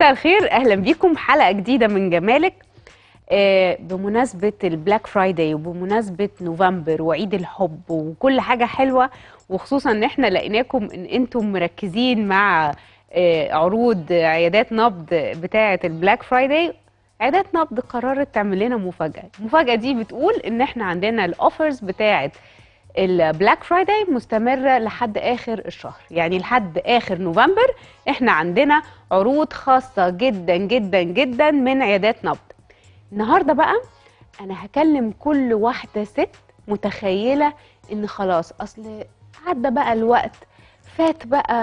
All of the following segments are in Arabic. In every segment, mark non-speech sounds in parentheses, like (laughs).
مساء الخير اهلا بيكم حلقه جديده من جمالك آه، بمناسبه البلاك فرايداي وبمناسبه نوفمبر وعيد الحب وكل حاجه حلوه وخصوصا ان احنا لقيناكم ان انتم مركزين مع آه، عروض عيادات نبض بتاعه البلاك فرايداي عيادات نبض قررت تعمل لنا مفاجاه المفاجاه دي بتقول ان احنا عندنا الاوفرز بتاعه البلاك فرايداي مستمره لحد اخر الشهر يعني لحد اخر نوفمبر احنا عندنا عروض خاصه جدا جدا جدا من عيادات نبض النهارده بقى انا هكلم كل واحده ست متخيله ان خلاص اصل عدى بقى الوقت فات بقى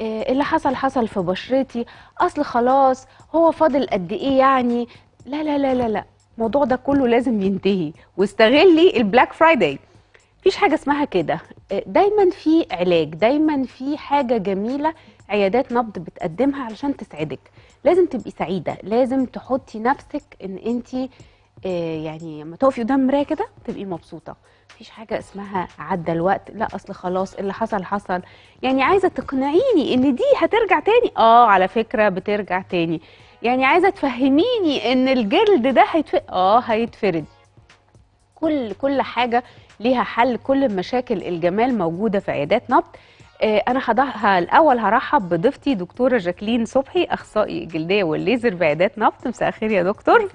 آه، اللي حصل حصل في بشرتي اصل خلاص هو فاضل قد ايه يعني لا لا لا لا لا الموضوع ده كله لازم ينتهي واستغلي البلاك فرايداي مفيش حاجه اسمها كده آه، دايما في علاج دايما في حاجه جميله عيادات نبض بتقدمها علشان تسعدك لازم تبقي سعيده لازم تحطي نفسك ان انت آه، يعني لما تقفي قدام مرايه كده تبقي مبسوطه مفيش حاجه اسمها عدى الوقت لا اصل خلاص اللي حصل حصل يعني عايزه تقنعيني ان دي هترجع تاني اه على فكره بترجع تاني يعني عايزه تفهميني ان الجلد ده هيتفرد اه هيتفرد كل كل حاجه ليها حل كل مشاكل الجمال موجوده في عيادات نبض آه، انا هضحها الاول هرحب بضيفتي دكتوره جاكلين صبحي اخصائي الجلديه والليزر بعيادات نبط مساء الخير يا دكتور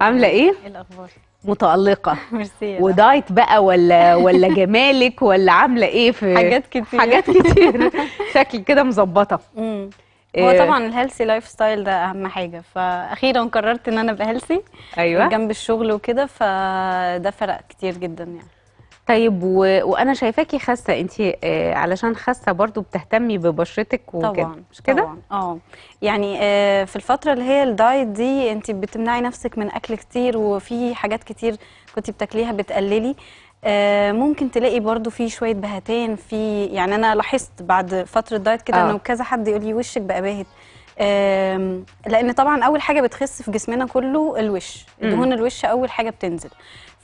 عامله ايه ايه الاخبار متألقة (laughs) ميرسي ودايت بقى ولا (laughs) ولا جمالك ولا عاملة ايه في حاجات كتير حاجات كتير (laughs) شكل كده مظبطة آه، هو طبعا الهيلثي لايف ستايل ده اهم حاجه فاخيرا قررت ان انا ابقى هيلثي ايوه جنب الشغل وكده فده فرق كتير جدا يعني طيب و... وانا شايفاكي خاسه انت آه علشان خاسه برضو بتهتمي ببشرتك وكده مش كده اه يعني آه في الفتره اللي هي الدايت دي انت بتمنعي نفسك من اكل كتير وفي حاجات كتير كنت بتاكليها بتقللي آه ممكن تلاقي برضو في شويه بهتان في يعني انا لاحظت بعد فتره دايت كده اه. انه كذا حد يقول لي وشك بقى باهت لان طبعا اول حاجه بتخس في جسمنا كله الوش دهون الوش اول حاجه بتنزل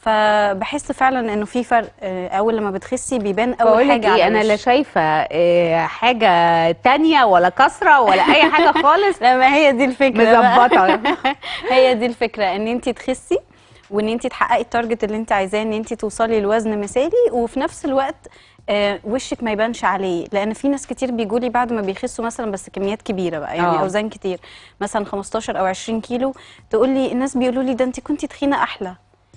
فبحس فعلا انه في فرق آه، اول لما بتخسي بيبان اول حاجه إيه انا لا شايفه آه، حاجه تانية ولا كسره ولا اي حاجه (laughs) خالص لا ما هي دي الفكره مظبطه (laughs) هي دي الفكره ان انت تخسي وان انت تحققي التارجت اللي انت عايزاه ان انت توصلي لوزن مثالي وفي نفس الوقت آه، وشك ما يبانش عليه لان في ناس كتير بيجوا لي بعد ما بيخسوا مثلا بس كميات كبيره بقى يعني أوه. اوزان كتير مثلا 15 او 20 كيلو تقول لي الناس بيقولوا لي ده انت كنت تخينه احلى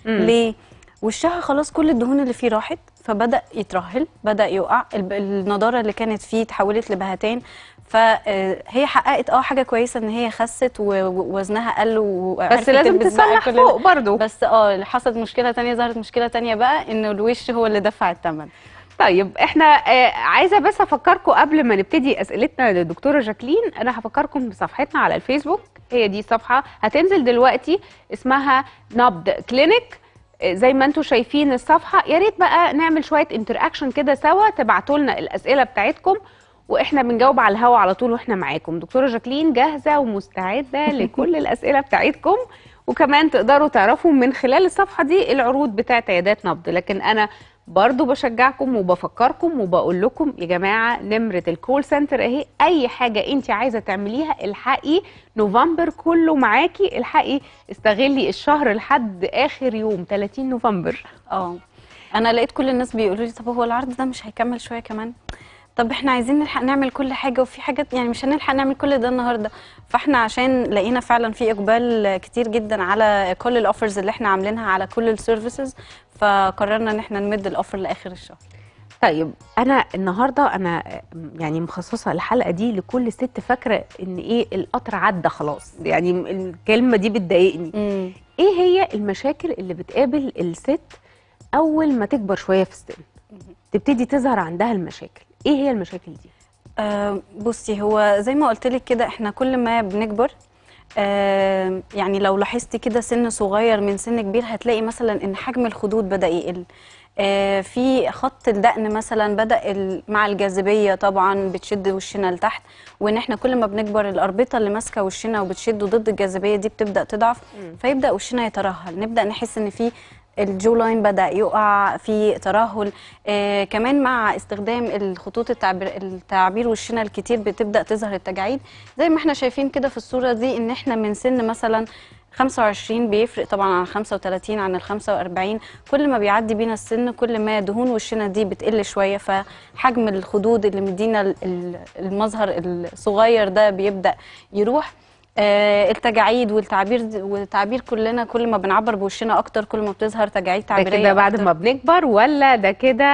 ليه وشها خلاص كل الدهون اللي فيه راحت فبدا يترهل بدا يقع النضاره اللي كانت فيه اتحولت لبهتان فهي آه، حققت اه حاجه كويسه ان هي خست ووزنها قل بس لازم تسمح فوق برضه بس اه حصلت مشكله ثانيه ظهرت مشكله ثانيه بقى ان الوش هو اللي دفع الثمن طيب احنا آه، عايزه بس افكركم قبل ما نبتدي اسئلتنا للدكتوره جاكلين انا هفكركم بصفحتنا على الفيسبوك هي دي الصفحه هتنزل دلوقتي اسمها نبض كلينيك زي ما انتم شايفين الصفحه يا ريت بقى نعمل شويه انتراكشن كده سوا تبعتوا لنا الاسئله بتاعتكم واحنا بنجاوب على الهوا على طول واحنا معاكم دكتوره جاكلين جاهزه ومستعده (laughs) لكل الاسئله بتاعتكم وكمان تقدروا تعرفوا من خلال الصفحه دي العروض بتاعت عيادات نبض لكن انا برضو بشجعكم وبفكركم وبقول لكم يا جماعه نمره الكول سنتر اهي اي حاجه انت عايزه تعمليها الحقي نوفمبر كله معاكي الحقي استغلي الشهر لحد اخر يوم 30 نوفمبر اه انا لقيت كل الناس بيقولوا لي طب هو العرض ده مش هيكمل شويه كمان طب احنا عايزين نلحق نعمل كل حاجه وفي حاجات يعني مش هنلحق نعمل كل ده النهارده فاحنا عشان لقينا فعلا في اقبال كتير جدا على كل الاوفرز اللي احنا عاملينها على كل السيرفيسز فقررنا ان احنا نمد الاوفر لاخر الشهر طيب انا النهارده انا يعني مخصصه الحلقه دي لكل ست فاكره ان ايه القطر عدى خلاص يعني الكلمه دي بتضايقني ايه هي المشاكل اللي بتقابل الست اول ما تكبر شويه في السن تبتدي تظهر عندها المشاكل ايه هي المشاكل دي أه بصي هو زي ما قلت لك كده احنا كل ما بنكبر أه يعني لو لاحظتي كده سن صغير من سن كبير هتلاقي مثلا ان حجم الخدود بدا يقل آه في خط الدقن مثلا بدا مع الجاذبيه طبعا بتشد وشنا لتحت وان احنا كل ما بنكبر الاربطه اللي ماسكه وشنا وبتشده ضد الجاذبيه دي بتبدا تضعف فيبدا وشنا يترهل نبدا نحس ان في الجو لاين بدا يقع في ترهل آه كمان مع استخدام الخطوط التعبير, التعبير والشنة الكتير بتبدا تظهر التجاعيد زي ما احنا شايفين كده في الصوره دي ان احنا من سن مثلا 25 بيفرق طبعا عن 35 عن ال 45 كل ما بيعدي بينا السن كل ما دهون وشنا دي بتقل شويه فحجم الخدود اللي مدينا المظهر الصغير ده بيبدا يروح آه، التجاعيد والتعبير والتعبير كلنا كل ما بنعبر بوشنا اكتر كل ما بتظهر تجاعيد تعبيريه ده كده بعد أكتر. ما بنكبر ولا ده كده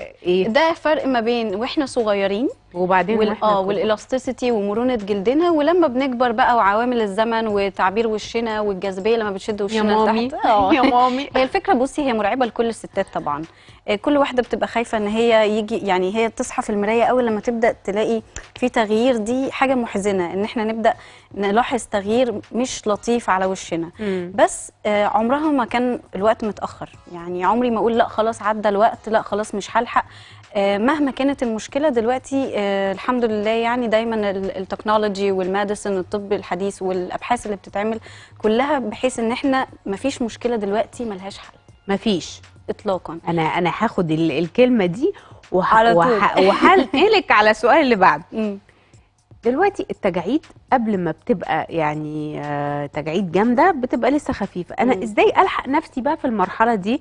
آه، ايه ده فرق ما بين واحنا صغيرين وبعدين وال... اه والالاستيسيتي ومرونه جلدنا ولما بنكبر بقى وعوامل الزمن وتعبير وشنا والجاذبيه لما بتشد وشنا لتحت (laughs) اه (laughs) يا مامي هي الفكره بصي هي مرعبه لكل الستات طبعا آه، كل واحده بتبقى خايفه ان هي يجي يعني هي تصحى في المرايه اول لما تبدا تلاقي في تغيير دي حاجه محزنه ان احنا نبدا نلاحظ تغيير مش لطيف على وشنا بس آه، عمرها ما كان الوقت متاخر يعني عمري ما اقول لا خلاص عدى الوقت لا خلاص مش هلحق آه، مهما كانت المشكله دلوقتي آه، الحمد لله يعني دايما التكنولوجي والماديسن الطب الحديث والابحاث اللي بتتعمل كلها بحيث ان احنا ما فيش مشكله دلوقتي ما لهاش حل ما فيش اطلاقا انا انا هاخد الكلمه دي وح على السؤال (laughs) اللي بعده دلوقتي التجاعيد قبل ما بتبقى يعني آه، تجاعيد جامده بتبقى لسه خفيفه انا ازاي الحق نفسي بقى في المرحله دي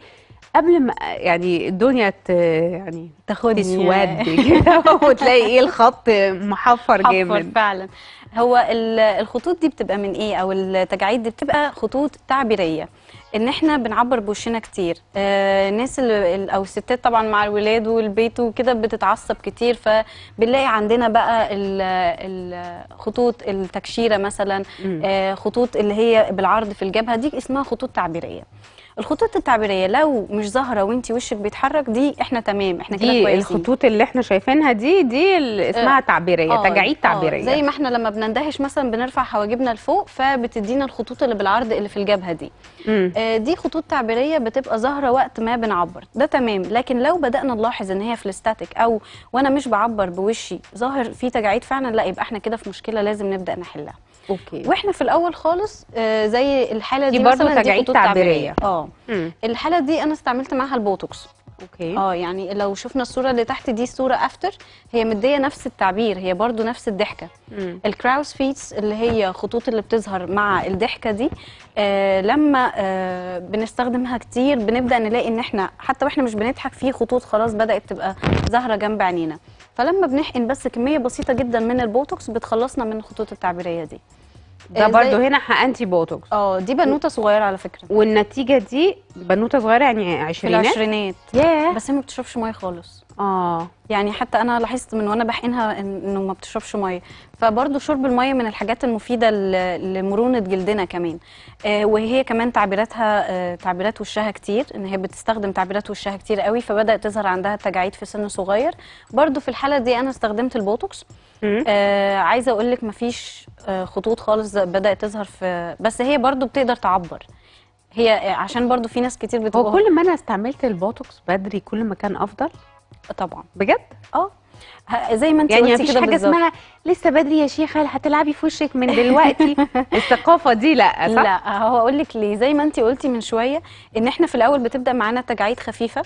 قبل ما يعني الدنيا ت... يعني تاخدي سواد (laughs) كده وتلاقي ايه الخط محفر جامد فعلا هو الخطوط دي بتبقى من ايه او التجاعيد دي بتبقى خطوط تعبيريه ان احنا بنعبر بوشنا كتير آه الناس اللي او الستات طبعا مع الولاد والبيت وكده بتتعصب كتير فبنلاقي عندنا بقى الخطوط التكشيره مثلا آه خطوط اللي هي بالعرض في الجبهه دي اسمها خطوط تعبيريه الخطوط التعبيريه لو مش ظاهره وانت وشك بيتحرك دي احنا تمام احنا كده كويسين الخطوط اللي احنا شايفينها دي دي آه. اسمها تعبيريه آه تجاعيد آه. تعبيريه آه زي ما احنا لما بنندهش مثلا بنرفع حواجبنا لفوق فبتدينا الخطوط اللي بالعرض اللي في الجبهه دي آه دي خطوط تعبيريه بتبقى ظاهره وقت ما بنعبر ده تمام لكن لو بدانا نلاحظ ان هي في الاستاتيك او وانا مش بعبر بوشي ظاهر في تجاعيد فعلا لا يبقى احنا كده في مشكله لازم نبدا نحلها اوكي واحنا في الاول خالص آه، زي الحاله دي, دي مثلا دي تعبيريه اه الحاله دي انا استعملت معاها البوتوكس اوكي اه يعني لو شفنا الصوره اللي تحت دي صوره افتر هي مديه نفس التعبير هي برضو نفس الضحكه الكراوس فيتس اللي هي خطوط اللي بتظهر مع الضحكه دي آه لما آه بنستخدمها كتير بنبدا نلاقي ان احنا حتى واحنا مش بنضحك في خطوط خلاص بدات تبقى ظاهره جنب عينينا فلما بنحقن بس كميه بسيطه جدا من البوتوكس بتخلصنا من الخطوط التعبيريه دي ده برضو هنا حقنتي بوتوكس اه دي بنوته صغيره على فكره والنتيجه دي بنوته صغيره يعني عشرينات في العشرينات ياه بس هي ما بتشربش ميه خالص اه يعني حتى انا لاحظت من وانا بحقنها انه ما بتشربش ميه فبرضه شرب الميه من الحاجات المفيده لمرونه جلدنا كمان آه وهي كمان تعبيراتها آه تعبيرات وشها كتير ان هي بتستخدم تعبيرات وشها كتير قوي فبدات تظهر عندها التجاعيد في سن صغير برضه في الحاله دي انا استخدمت البوتوكس آه عايزه اقول لك مفيش آه خطوط خالص بدات تظهر في بس هي برضه بتقدر تعبر هي آه، عشان برضو في ناس كتير بتقول هو كل ما انا استعملت البوتوكس بدري كل ما كان افضل طبعا بجد اه زي ما انت يعني مفيش حاجه بالزبط. اسمها لسه بدري يا شيخه هتلعبي في وشك من دلوقتي (laughs) الثقافه دي لا صح لا هو اقول لك ليه زي ما انت قلتي من شويه ان احنا في الاول بتبدا معانا تجاعيد خفيفه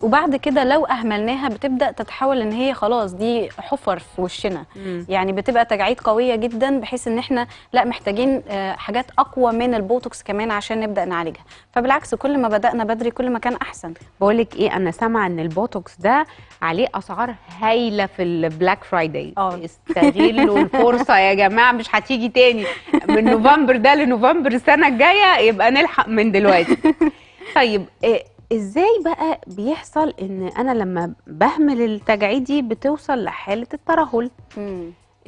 وبعد كده لو اهملناها بتبدا تتحول ان هي خلاص دي حفر في وشنا مم. يعني بتبقى تجاعيد قويه جدا بحيث ان احنا لا محتاجين آه، حاجات اقوى من البوتوكس كمان عشان نبدا نعالجها فبالعكس كل ما بدانا بدري كل ما كان احسن بقول لك ايه انا سامعه ان البوتوكس ده عليه اسعار هايله في البلاك فرايداي آه. استغلوا الفرصه يا جماعه مش هتيجي تاني من نوفمبر ده لنوفمبر السنه الجايه يبقى نلحق من دلوقتي (laughs) طيب إيه ازاي بقى بيحصل ان انا لما بهمل التجاعيد دي بتوصل لحاله الترهل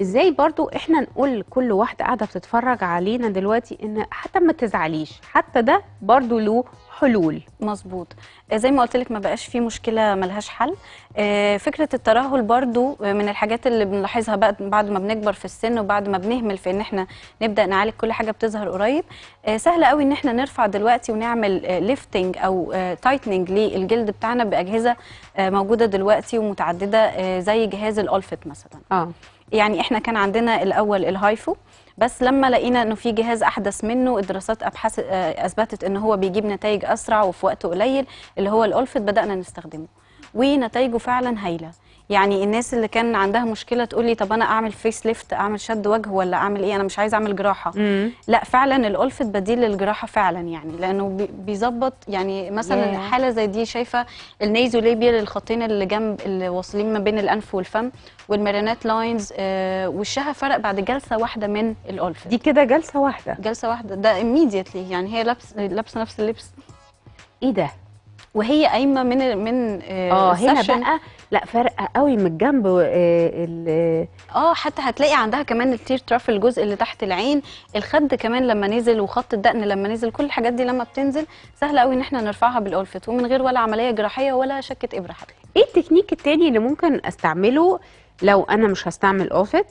ازاي برضو احنا نقول لكل واحده قاعده بتتفرج علينا دلوقتي ان حتى ما تزعليش حتى ده برضو له حلول مظبوط آه، زي ما قلت لك ما بقاش في مشكله ملهاش حل آه، فكره الترهل برضو آه، من الحاجات اللي بنلاحظها بعد ما بنكبر في السن وبعد ما بنهمل في ان احنا نبدا نعالج كل حاجه بتظهر قريب سهل قوي ان احنا نرفع دلوقتي ونعمل ليفتنج او تايتننج للجلد بتاعنا باجهزه موجوده دلوقتي ومتعدده زي جهاز الالفت مثلا اه يعني احنا كان عندنا الاول الهايفو بس لما لقينا انه في جهاز احدث منه الدراسات ابحاث آه، اثبتت ان هو بيجيب نتائج اسرع وفي وقت قليل اللي هو الالفت بدانا نستخدمه ونتائجه فعلا هايله يعني الناس اللي كان عندها مشكله تقول لي طب انا اعمل فيس ليفت اعمل شد وجه ولا اعمل ايه انا مش عايزه اعمل جراحه مم. لا فعلا الالفت بديل للجراحه فعلا يعني لانه بيظبط يعني مثلا yeah. حاله زي دي شايفه النيزو ليبيال الخطين اللي جنب اللي واصلين ما بين الانف والفم والمارينات لاينز آه وشها فرق بعد جلسه واحده من الالفت دي كده جلسه واحده جلسه واحده ده ايميديتلي يعني هي لابس لابسه نفس اللبس ايه ده وهي قايمه من من اه, آه، هنا بقى لا فارقه قوي من الجنب آه،, اه حتى هتلاقي عندها كمان التير تراف الجزء اللي تحت العين الخد كمان لما نزل وخط الدقن لما نزل كل الحاجات دي لما بتنزل سهل قوي ان احنا نرفعها بالالفت ومن غير ولا عمليه جراحيه ولا شكه ابره حتى ايه التكنيك التاني اللي ممكن استعمله لو انا مش هستعمل اوفت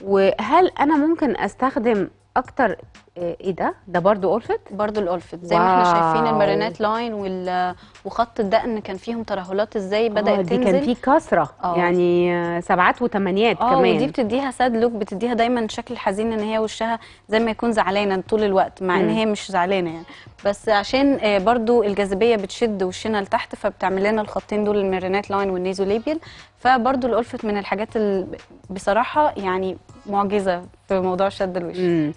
وهل انا ممكن استخدم اكتر آه، ايه ده ده برضو اولفت برضو الاولفت زي واو. ما احنا شايفين المارينات لاين وال... وخط الدقن كان فيهم ترهلات ازاي بدات دي آه، تنزل دي كان في كسره أوه. يعني آه، سبعات وثمانيات كمان ودي بتديها ساد لوك بتديها دايما شكل حزين ان هي وشها زي ما يكون زعلانه طول الوقت مع ان هي مش زعلانه يعني بس عشان برضو الجاذبيه بتشد وشنا لتحت فبتعمل لنا الخطين دول المارينات لاين والنيزوليبيال فبرضه الألفت من الحاجات بصراحة يعني معجزة في موضوع شد الوش مم.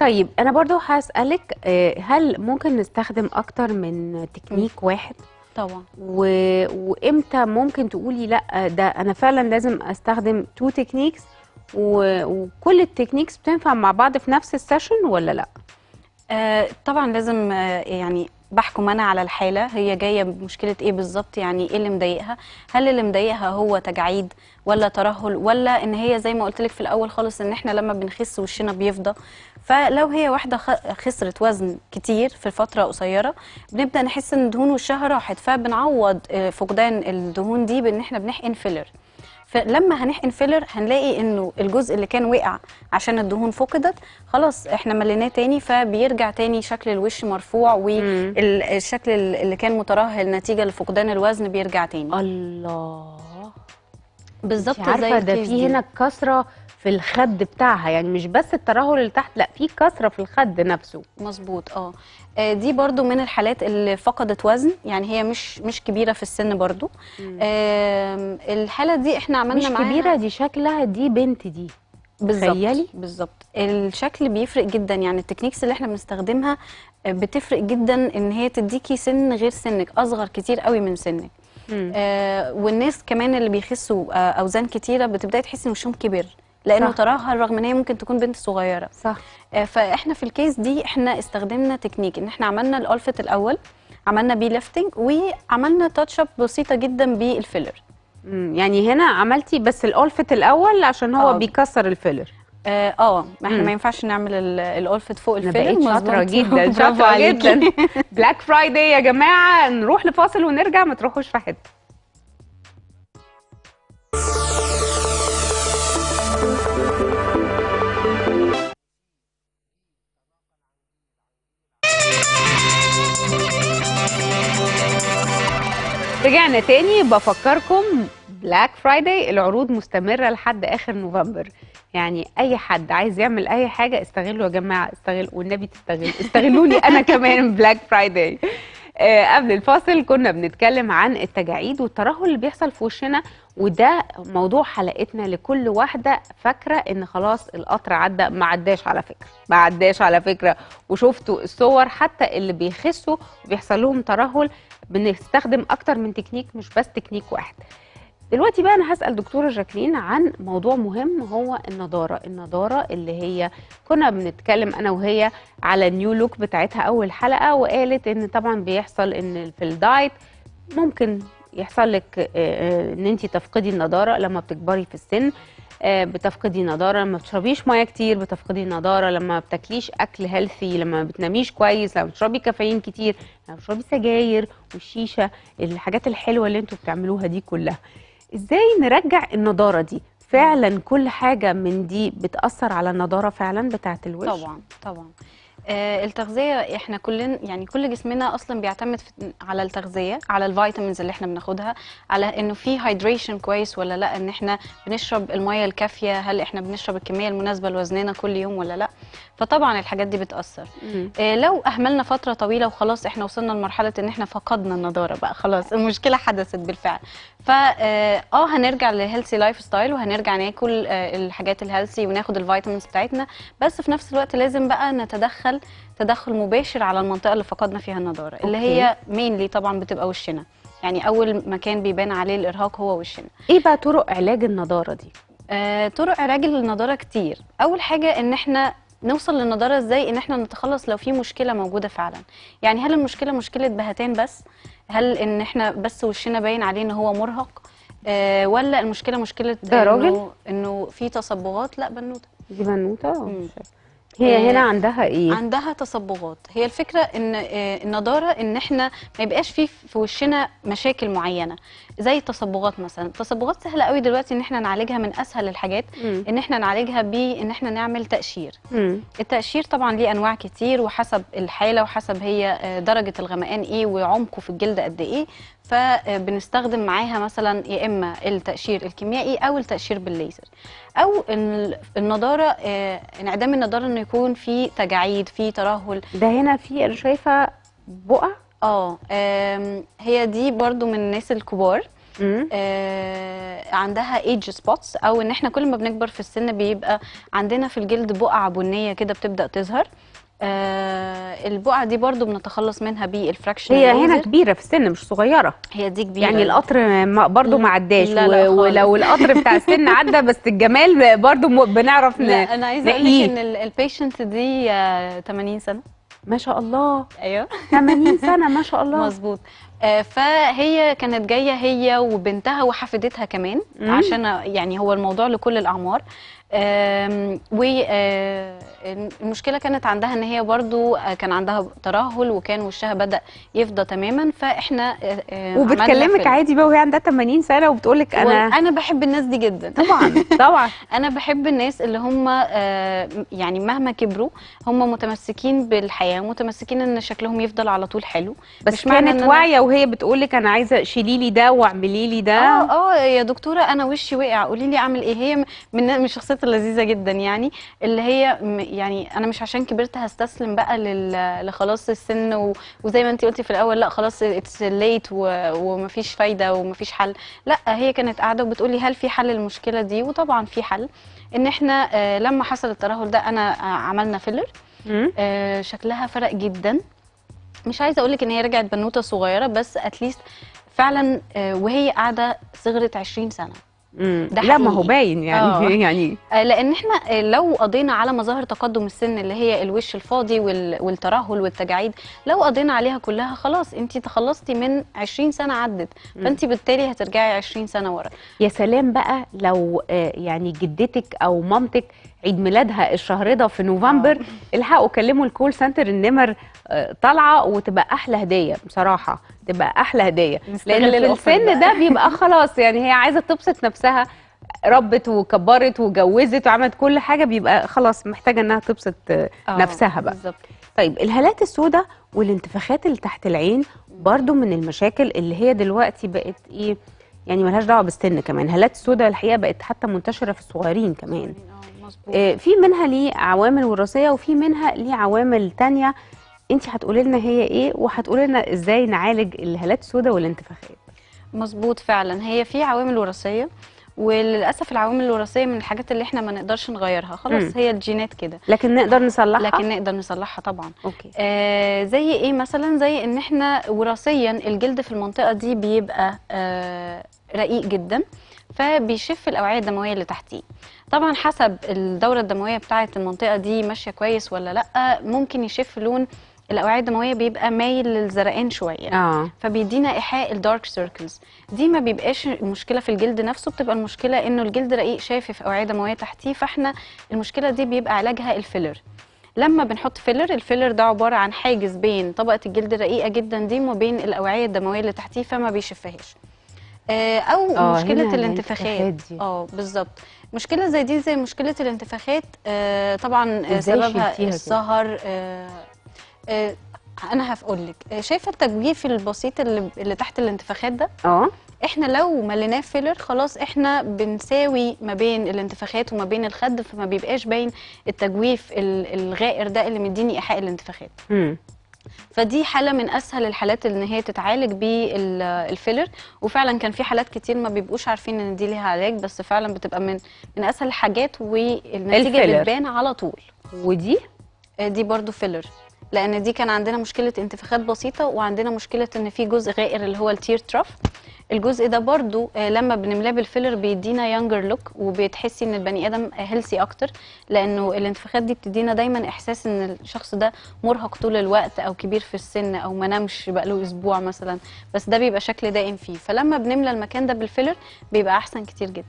طيب أنا برضو هسألك آه، هل ممكن نستخدم أكتر من تكنيك مم. واحد؟ طبعا و... وامتى ممكن تقولي لا ده انا فعلا لازم استخدم تو تكنيكس و... وكل التكنيكس بتنفع مع بعض في نفس السيشن ولا لا آه طبعا لازم آه يعني بحكم انا على الحاله هي جايه بمشكله ايه بالظبط يعني ايه اللي مضايقها هل اللي مضايقها هو تجاعيد ولا ترهل ولا ان هي زي ما قلت لك في الاول خالص ان احنا لما بنخس وشنا بيفضى فلو هي واحده خسرت وزن كتير في فتره قصيره بنبدا نحس ان دهون وشها راحت فبنعوض آه، فقدان الدهون دي بان احنا بنحقن فيلر فلما هنحقن فيلر هنلاقي انه الجزء اللي كان وقع عشان الدهون فقدت خلاص احنا مليناه تاني فبيرجع تاني شكل الوش مرفوع والشكل اللي كان مترهل نتيجه لفقدان الوزن بيرجع تاني الله بالظبط عارفه ده في هنا كسره في الخد بتاعها يعني مش بس الترهل اللي تحت لا في كسره في الخد نفسه مظبوط اه, آه، دي برضو من الحالات اللي فقدت وزن يعني هي مش مش كبيره في السن برضو آه الحاله دي احنا عملنا مش كبيره دي شكلها دي بنت دي بالظبط بالظبط الشكل بيفرق جدا يعني التكنيكس اللي احنا بنستخدمها آه، بتفرق جدا ان هي تديكي سن غير سنك اصغر كتير قوي من سنك آه، والناس كمان اللي بيخسوا آه، اوزان كتيره بتبداي تحسي ان وشهم كبر لانه تراها رغم ان هي ممكن تكون بنت صغيره صح آه، فاحنا في الكيس دي احنا استخدمنا تكنيك ان احنا عملنا الالفت الاول عملنا بيه ليفتنج وعملنا تاتش اب بسيطه جدا بالفيلر يعني هنا عملتي بس الالفت الاول عشان هو أوه. بيكسر الفيلر اه, آه ما احنا ما ينفعش نعمل الالفت فوق الفيلم شاطره جدا شاطره جدا بلاك فرايداي يا جماعه نروح لفاصل ونرجع ما تروحوش في حته رجعنا تاني بفكركم بلاك فرايداي العروض مستمره لحد اخر نوفمبر يعني اي حد عايز يعمل اي حاجه استغلوا يا جماعه استغل والنبي تستغل استغلوني انا (laughs) كمان بلاك آه، فرايداي قبل الفاصل كنا بنتكلم عن التجاعيد والترهل اللي بيحصل في وشنا وده موضوع حلقتنا لكل واحده فاكره ان خلاص القطر عدى ما عداش على فكره ما عداش على فكره وشفتوا الصور حتى اللي بيخسوا وبيحصل لهم ترهل بنستخدم اكتر من تكنيك مش بس تكنيك واحد دلوقتي بقى انا هسال دكتوره جاكلين عن موضوع مهم هو النضاره النضاره اللي هي كنا بنتكلم انا وهي على النيو لوك بتاعتها اول حلقه وقالت ان طبعا بيحصل ان في الدايت ممكن يحصل لك آه، آه، ان انت تفقدي النضاره لما بتكبري في السن آه، بتفقدي نضاره لما بتشربيش ميه كتير بتفقدي نضاره لما بتاكليش اكل هيلثي لما بتناميش كويس لما بتشربي كافيين كتير لما بتشربي سجاير والشيشه الحاجات الحلوه اللي انتوا بتعملوها دي كلها ازاي نرجع النضاره دي فعلا كل حاجه من دي بتاثر على النضاره فعلا بتاعه الوش طبعا طبعا آه التغذيه احنا كلنا يعني كل جسمنا اصلا بيعتمد على التغذيه على الفيتامينز اللي احنا بناخدها على انه في هايدريشن كويس ولا لا ان احنا بنشرب الميه الكافيه هل احنا بنشرب الكميه المناسبه لوزننا كل يوم ولا لا فطبعا الحاجات دي بتاثر آه لو اهملنا فتره طويله وخلاص احنا وصلنا لمرحله ان احنا فقدنا النضاره بقى خلاص المشكله حدثت بالفعل فا آه،, اه هنرجع للهيلثي لايف ستايل وهنرجع ناكل آه الحاجات الهيلثي وناخد الفيتامينز بتاعتنا بس في نفس الوقت لازم بقى نتدخل بيعمل تدخل مباشر على المنطقه اللي فقدنا فيها النضاره أوكي. اللي هي مينلي طبعا بتبقى وشنا يعني اول مكان بيبان عليه الارهاق هو وشنا ايه بقى طرق علاج النضاره دي آه، طرق علاج النضاره كتير اول حاجه ان احنا نوصل للنضاره ازاي ان احنا نتخلص لو في مشكله موجوده فعلا يعني هل المشكله مشكله بهتان بس هل ان احنا بس وشنا باين عليه ان هو مرهق آه ولا المشكله مشكله ده راجل انه في تصبغات لا بنوته دي بنوته هي هنا آه، عندها ايه عندها تصبغات هي الفكره ان آه، النضاره ان احنا ما يبقاش في في وشنا مشاكل معينه زي التصبغات مثلا التصبغات سهله قوي دلوقتي ان احنا نعالجها من اسهل الحاجات م. ان احنا نعالجها بان احنا نعمل تقشير م. التقشير طبعا ليه انواع كتير وحسب الحاله وحسب هي آه، درجه الغمقان ايه وعمقه في الجلد قد ايه فبنستخدم آه، معاها مثلا يا اما التقشير الكيميائي او التقشير بالليزر او النضاره آه، انعدام النضاره انه يكون في تجاعيد في ترهل ده هنا في انا شايفه بقع اه هي دي برضو من الناس الكبار آه عندها ايج سبوتس او ان احنا كل ما بنكبر في السن بيبقى عندنا في الجلد بقع بنيه كده بتبدا تظهر آه البقع دي برضو بنتخلص منها بالفراكشن هي هنا كبيره في السن مش صغيره هي دي كبيره يعني القطر برضو ما عداش ولو القطر بتاع السن (laughs) عدى بس الجمال برضو بنعرف لا انا عايزه اقول لك ان البيشنت دي 80 آه، سنه ما شاء الله ايوه 80 (laughs) سنه ما شاء الله مظبوط آه، فهي كانت جايه هي وبنتها وحفيدتها كمان عشان يعني هو الموضوع لكل الاعمار والمشكله آه، كانت عندها ان هي برضو آه، كان عندها ترهل وكان وشها بدا يفضى تماما فاحنا آه، وبتكلمك عادي بقى وهي عندها 80 سنه وبتقول لك انا انا بحب الناس دي جدا طبعا (laughs) طبعا انا بحب الناس اللي هم يعني مهما كبروا هم متمسكين بالحياه متمسكين ان شكلهم يفضل على طول حلو بس كانت واعيه وهي بتقول لك انا عايزه شيلي لي ده واعملي لي ده اه اه يا دكتوره انا وشي وقع قولي لي اعمل ايه هي من من شخصيه لذيذه جدا يعني اللي هي يعني انا مش عشان كبرت هستسلم بقى لخلاص السن وزي ما انت قلتي في الاول لا خلاص اتس ليت ومفيش فايده ومفيش حل لا هي كانت قاعده وبتقولي هل في حل للمشكله دي وطبعا في حل ان احنا آه، لما حصل الترهل ده انا آه، عملنا فيلر آه، شكلها فرق جدا مش عايزه اقول لك ان هي رجعت بنوته صغيره بس اتليست فعلا وهي قاعده صغرت 20 سنه ده لا ما هو باين يعني أوه. (laughs) يعني آه، لان احنا آه، لو قضينا على مظاهر تقدم السن اللي هي الوش الفاضي والترهل والتجاعيد لو قضينا عليها كلها خلاص انت تخلصتي من 20 سنه عدت فانت بالتالي هترجعي 20 سنه ورا يا سلام بقى لو آه، يعني جدتك او مامتك عيد ميلادها الشهر ده في نوفمبر آه. الحقوا كلموا الكول سنتر النمر طالعه وتبقى احلى هديه بصراحه تبقى احلى هديه لان في السن ده بيبقى خلاص يعني هي عايزه تبسط نفسها ربت وكبرت وجوزت وعملت كل حاجه بيبقى خلاص محتاجه انها تبسط آه، نفسها بقى بالزبط. طيب الهالات السوداء والانتفاخات اللي تحت العين برضو من المشاكل اللي هي دلوقتي بقت ايه يعني ملهاش دعوه بالسن كمان هالات السوداء الحقيقه بقت حتى منتشره في الصغيرين كمان مظبوط آه، في منها ليه عوامل وراثيه وفي منها ليه عوامل ثانيه انت هتقولي لنا هي ايه وهتقولي لنا ازاي نعالج الهالات السوداء والانتفاخات مظبوط فعلا هي في عوامل وراثيه وللاسف العوامل الوراثيه من الحاجات اللي احنا ما نقدرش نغيرها خلاص هي الجينات كده لكن نقدر نصلحها لكن نقدر نصلحها طبعا أوكي. آه زي ايه مثلا زي ان احنا وراثيا الجلد في المنطقه دي بيبقى آه رقيق جدا فبيشف الاوعيه الدمويه اللي تحتيه طبعا حسب الدوره الدمويه بتاعه المنطقه دي ماشيه كويس ولا لا ممكن يشف لون الاوعيه الدمويه بيبقى مايل للزرقان شويه آه. فبيدينا ايحاء الدارك سيركلز دي ما بيبقاش مشكله في الجلد نفسه بتبقى المشكله انه الجلد رقيق شافف اوعيه دمويه تحتيه فاحنا المشكله دي بيبقى علاجها الفيلر لما بنحط فيلر الفيلر ده عباره عن حاجز بين طبقه الجلد الرقيقه جدا دي وبين بين الاوعيه الدمويه اللي تحتيه فما بيشفهاش آه، او آه، مشكله الانتفاخات اه بالظبط مشكله زي دي زي مشكله الانتفاخات آه، طبعا سببها السهر انا هقول لك شايفه التجويف البسيط اللي, اللي تحت الانتفاخات ده اه احنا لو مليناه فيلر خلاص احنا بنساوي ما بين الانتفاخات وما بين الخد فما بيبقاش باين التجويف الغائر ده اللي مديني ايحاء الانتفاخات امم فدي حاله من اسهل الحالات ان هي تتعالج بالفيلر وفعلا كان في حالات كتير ما بيبقوش عارفين ان دي ليها علاج بس فعلا بتبقى من من اسهل الحاجات والنتيجه بتبان على طول ودي آه، دي برضو فيلر لان دي كان عندنا مشكله انتفاخات بسيطه وعندنا مشكله ان في جزء غائر اللي هو التير تراف الجزء ده برضو آه، لما بنملاه بالفيلر بيدينا يانجر لوك وبتحسي ان البني ادم هيلسي اكتر لانه الانتفاخات دي بتدينا دايما احساس ان الشخص ده مرهق طول الوقت او كبير في السن او ما نامش بقاله اسبوع مثلا بس ده بيبقى شكل دائم فيه فلما بنملى المكان ده بالفيلر بيبقى احسن كتير جدا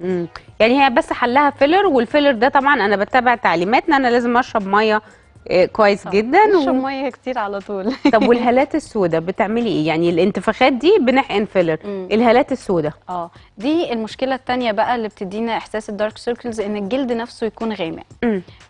مم. يعني هي بس حلها فيلر والفيلر ده طبعا انا بتبع تعليماتنا انا لازم اشرب ميه آه، كويس جدا بشرب و... ميه كتير على طول (laughs) طب (laughs) والهالات السوداء بتعملي ايه يعني الانتفاخات دي بنحقن فيلر الهالات السوداء اه دي المشكله الثانيه بقى اللي بتدينا احساس الدارك سيركلز ان الجلد نفسه يكون غامق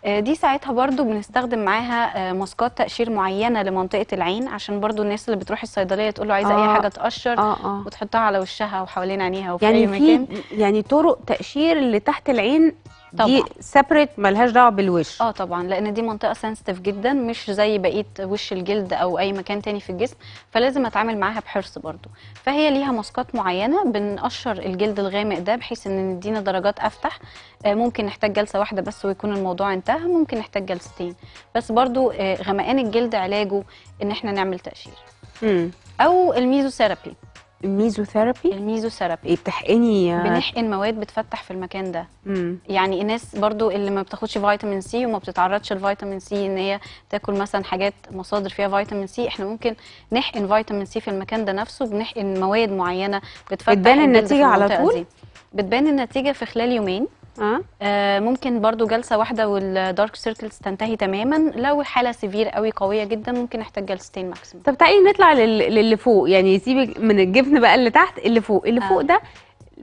آه دي ساعتها برضو بنستخدم معاها آه ماسكات تقشير معينه لمنطقه العين عشان برضو الناس اللي بتروح الصيدليه تقول له عايزه آه. اي حاجه تقشر آه آه. وتحطها على وشها وحوالين عينيها وفي يعني اي مكان يعني طرق تقشير اللي تحت العين طبعا. دي سيبريت ملهاش دعوه بالوش اه طبعا لان دي منطقه سنسيتيف جدا مش زي بقيه وش الجلد او اي مكان تاني في الجسم فلازم اتعامل معاها بحرص برضو فهي ليها ماسكات معينه بنقشر الجلد الغامق ده بحيث ان ندينا درجات افتح آه ممكن نحتاج جلسه واحده بس ويكون الموضوع انتهى ممكن نحتاج جلستين بس برضو آه غمقان الجلد علاجه ان احنا نعمل تقشير او او الميزوثيرابي الميزوثيرابي الميزوثيرابي إيه بتحقني آه، بنحقن مواد بتفتح في المكان ده مم. يعني الناس برضو اللي ما بتاخدش فيتامين سي وما بتتعرضش لفيتامين سي ان هي تاكل مثلا حاجات مصادر فيها فيتامين سي احنا ممكن نحقن فيتامين سي في المكان ده نفسه بنحقن مواد معينه بتفتح بتبان النتيجه على طول بتبان النتيجه في خلال يومين آه. آه ممكن برضو جلسه واحده والدارك سيركلز تنتهي تماما لو حاله سيفير قوي قويه جدا ممكن نحتاج جلستين ماكسيموم طب تعالي نطلع لل... للي فوق يعني سيبك من الجفن بقى اللي تحت اللي فوق اللي آه. فوق ده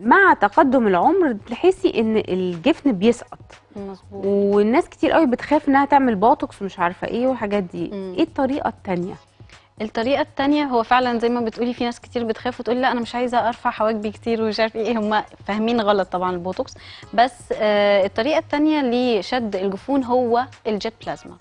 مع تقدم العمر تحسي ان الجفن بيسقط مظبوط والناس كتير قوي بتخاف انها تعمل بوتوكس ومش عارفه ايه والحاجات دي م. ايه الطريقه الثانيه الطريقه الثانيه هو فعلا زي ما بتقولي في ناس كتير بتخاف وتقول لا انا مش عايزه ارفع حواجبي كتير ومش عارف ايه هم فاهمين غلط طبعا البوتوكس بس آه الطريقه الثانيه لشد الجفون هو الجيت بلازما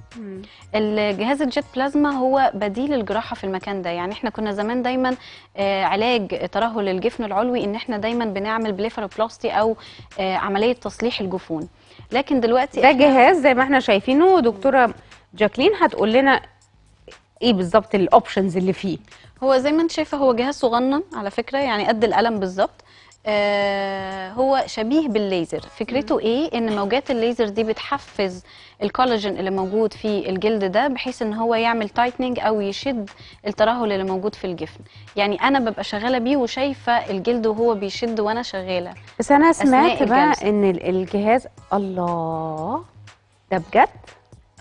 الجهاز الجيت بلازما هو بديل الجراحه في المكان ده يعني احنا كنا زمان دايما آه علاج ترهل الجفن العلوي ان احنا دايما بنعمل بليفروبلاستي او آه عمليه تصليح الجفون لكن دلوقتي ده جهاز زي ما احنا شايفينه دكتوره جاكلين هتقول لنا ايه بالظبط الاوبشنز اللي فيه هو زي ما انت شايفه هو جهاز صغنن على فكره يعني قد القلم بالظبط آه، هو شبيه بالليزر فكرته ايه ان موجات الليزر دي بتحفز الكولاجين اللي موجود في الجلد ده بحيث ان هو يعمل تايتنج او يشد الترهل اللي موجود في الجفن يعني انا ببقى شغاله بيه وشايفه الجلد وهو بيشد وانا شغاله بس انا سمعت بقى ان الجهاز الله ده بجد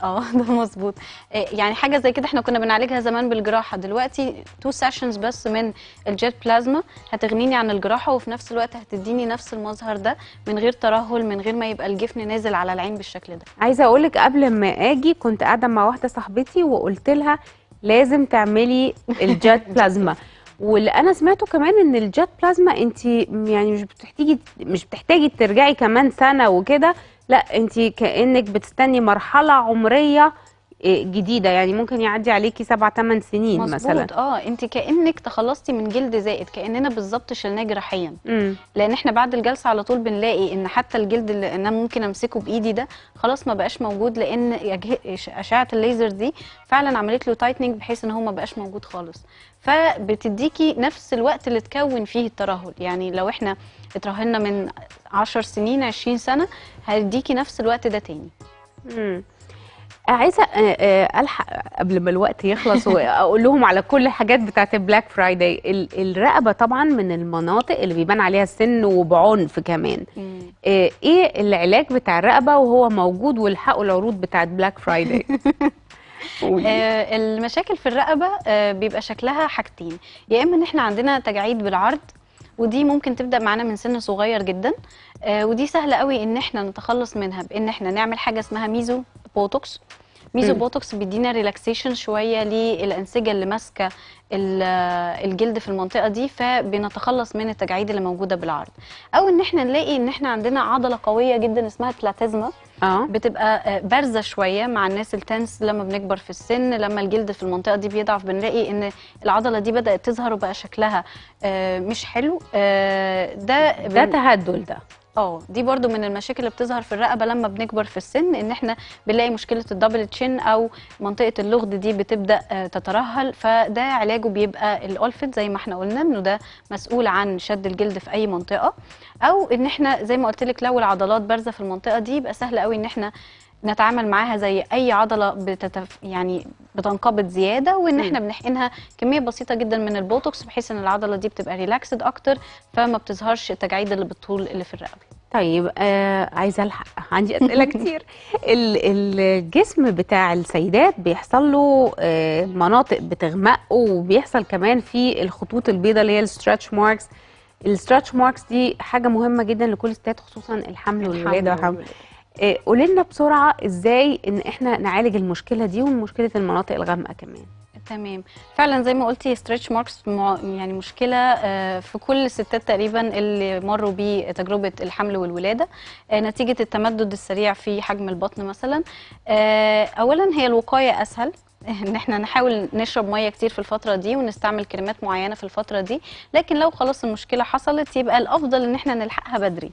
اه (laughs) ده مظبوط آه، يعني حاجه زي كده احنا كنا بنعالجها زمان بالجراحه دلوقتي تو سيشنز بس من الجيت بلازما هتغنيني عن الجراحه وفي نفس الوقت هتديني نفس المظهر ده من غير ترهل من غير ما يبقى الجفن نازل على العين بالشكل ده عايزه اقول لك قبل ما اجي كنت قاعده مع واحده صاحبتي وقلت لها لازم تعملي الجيت (laughs) بلازما واللي انا سمعته كمان ان الجيت بلازما انت يعني مش بتحتاجي مش بتحتاجي ترجعي كمان سنه وكده لا انت كانك بتستني مرحله عمريه جديده يعني ممكن يعدي عليكي سبع ثمان سنين مظبوط مثلا اه انت كانك تخلصتي من جلد زائد كاننا بالظبط شلناه جراحيا لان احنا بعد الجلسه على طول بنلاقي ان حتى الجلد اللي انا ممكن امسكه بايدي ده خلاص ما بقاش موجود لان اشعه الليزر دي فعلا عملت له تايتنج بحيث ان هو ما بقاش موجود خالص فبتديكي نفس الوقت اللي تكون فيه الترهل يعني لو احنا اترهلنا من 10 سنين 20 سنه هيديكي نفس الوقت ده تاني امم عايزه آه، آه، الحق قبل ما الوقت يخلص واقول لهم على كل الحاجات بتاعت البلاك فرايداي الرقبه طبعا من المناطق اللي بيبان عليها السن وبعنف كمان آه، ايه العلاج بتاع الرقبه وهو موجود والحقوا العروض بتاعت بلاك (laughs) فرايداي المشاكل في الرقبه بيبقى شكلها حاجتين يا اما ان احنا عندنا تجاعيد بالعرض ودي ممكن تبدا معانا من سن صغير جدا ودي سهله قوي ان احنا نتخلص منها بان احنا نعمل حاجه اسمها ميزو بوتوكس ميزو بوتوكس بيدينا ريلاكسيشن شويه للانسجه اللي ماسكه الجلد في المنطقه دي فبنتخلص من التجاعيد اللي موجوده بالعرض او ان احنا نلاقي ان احنا عندنا عضله قويه جدا اسمها بلاتيزما آه. بتبقى آه، بارزه شويه مع الناس التنس لما بنكبر في السن لما الجلد في المنطقه دي بيضعف بنلاقي ان العضله دي بدات تظهر وبقى شكلها آه، مش حلو آه، ده ده تهدل ده اه دي برضو من المشاكل اللي بتظهر في الرقبه لما بنكبر في السن ان احنا بنلاقي مشكله الدبل تشين او منطقه اللغد دي بتبدا آه، تترهل فده علاجه بيبقى الالفت زي ما احنا قلنا انه ده مسؤول عن شد الجلد في اي منطقه او ان احنا زي ما قلت لك لو العضلات بارزه في المنطقه دي يبقى سهل قوي ان احنا نتعامل معاها زي اي عضله بتتف... يعني بتنقبض زياده وان احنا بنحقنها كميه بسيطه جدا من البوتوكس بحيث ان العضله دي بتبقى ريلاكسد اكتر فما بتظهرش التجاعيد اللي بالطول اللي في الرقبه طيب آه عايزه الحق عندي اسئله (laughs) كتير الجسم بتاع السيدات بيحصل له آه مناطق بتغمقه وبيحصل كمان في الخطوط البيضاء اللي هي الستراتش ماركس الستراتش ماركس دي حاجه مهمه جدا لكل الستات خصوصا الحمل والولاده والحمل آه، قولي لنا بسرعه ازاي ان احنا نعالج المشكله دي ومشكله المناطق الغامقه كمان تمام فعلا زي ما قلتي ستريتش ماركس يعني مشكله آه، في كل الستات تقريبا اللي مروا بتجربه الحمل والولاده آه، نتيجه التمدد السريع في حجم البطن مثلا اولا هي الوقايه اسهل (laughs) ان احنا نحاول نشرب ميه كتير في الفتره دي ونستعمل كريمات معينه في الفتره دي لكن لو خلاص المشكله حصلت يبقى الافضل ان احنا نلحقها بدري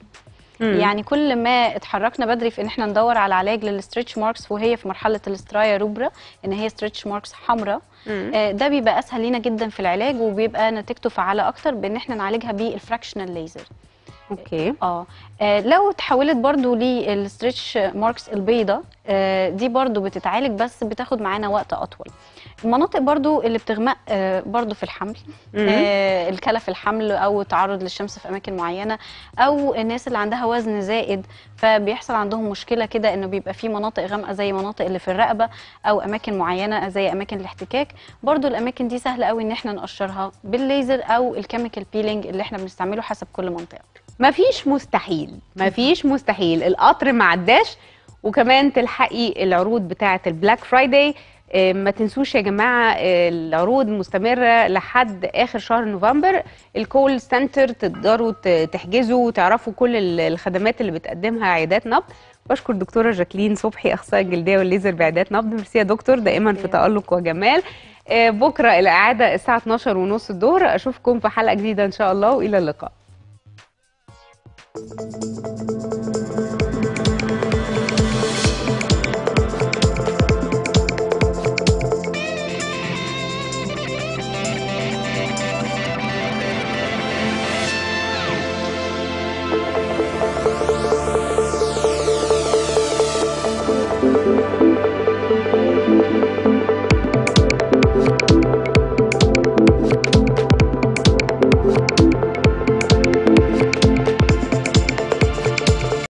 مم. يعني كل ما اتحركنا بدري في ان احنا ندور على علاج للستريتش ماركس وهي في مرحله الاسترايا روبرا ان هي ستريتش ماركس حمراء آه ده بيبقى اسهل لينا جدا في العلاج وبيبقى نتيجته فعاله اكتر بان احنا نعالجها بالفراكشنال ليزر اوكي اه, آه، لو اتحولت برضو للستريتش ماركس البيضة آه دي برضو بتتعالج بس بتاخد معانا وقت اطول المناطق برضو اللي بتغمق آه، برضو في الحمل آه، الكلف الحمل او تعرض للشمس في اماكن معينه او الناس اللي عندها وزن زائد فبيحصل عندهم مشكله كده انه بيبقى في مناطق غامقه زي مناطق اللي في الرقبه او اماكن معينه زي اماكن الاحتكاك برضو الاماكن دي سهل قوي ان احنا نقشرها بالليزر او الكيميكال بيلينج اللي احنا بنستعمله حسب كل منطقه مفيش مستحيل مفيش مستحيل القطر ما عداش وكمان تلحقي العروض بتاعه البلاك فرايداي آه، ما تنسوش يا جماعه آه، العروض مستمره لحد اخر شهر نوفمبر الكول سنتر تقدروا تحجزوا وتعرفوا كل الخدمات اللي بتقدمها عيادات نبض بشكر الدكتوره جاكلين صبحي أخصائي الجلديه والليزر بعيادات نبض ميرسي يا دكتور دائما في تالق وجمال آه، بكره الاعاده الساعه 12 ونص الظهر اشوفكم في حلقه جديده ان شاء الله والى اللقاء Thank you.